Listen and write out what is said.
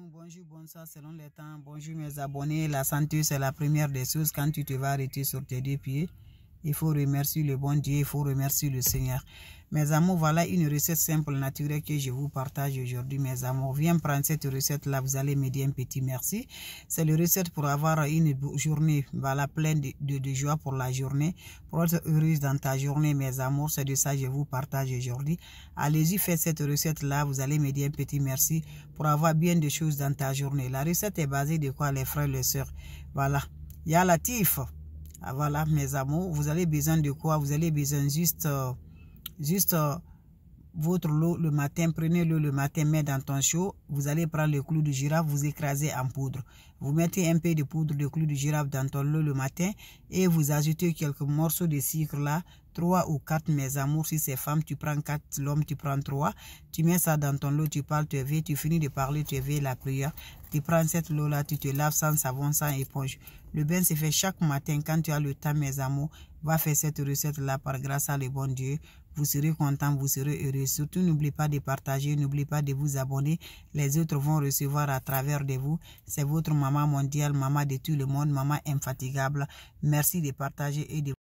Bonjour, bonsoir, selon les temps. Bonjour mes abonnés. La santé, c'est la première des choses quand tu te vas arrêter sur tes deux pieds. Il faut remercier le bon Dieu, il faut remercier le Seigneur. Mes amours, voilà une recette simple, naturelle que je vous partage aujourd'hui, mes amours. Viens prendre cette recette-là, vous allez me dire un petit merci. C'est la recette pour avoir une journée, voilà, pleine de, joie pour la journée, pour être heureuse dans ta journée, mes amours. C'est de ça que je vous partage aujourd'hui. Allez-y, faites cette recette-là, vous allez me dire un petit merci pour avoir bien de choses dans ta journée. La recette est basée de quoi, les frères et les sœurs Voilà. y a TIF. Ah, voilà, mes amours, vous avez besoin de quoi Vous avez besoin juste, euh, juste euh, votre lot le matin, prenez-le le matin, mets dans ton chaud, vous allez prendre le clou de girafe, vous écrasez en poudre. Vous mettez un peu de poudre de clou de girafe dans ton lot le matin et vous ajoutez quelques morceaux de sucre là, trois ou quatre mes amours, si c'est femme, tu prends quatre, l'homme, tu prends trois. Tu mets ça dans ton lot, tu parles, tu éveilles, tu finis de parler, tu éveilles la prière. Tu prends cette lot là, tu te laves sans savon, sans éponge. Le bain se fait chaque matin quand tu as le temps, mes amours. Va faire cette recette là par grâce à le bon Dieu. Vous serez content, vous serez heureux. Surtout, n'oubliez pas de partager, n'oubliez pas de vous abonner. Les autres vont recevoir à travers de vous. C'est votre maman mondiale, maman de tout le monde, maman infatigable. Merci de partager et de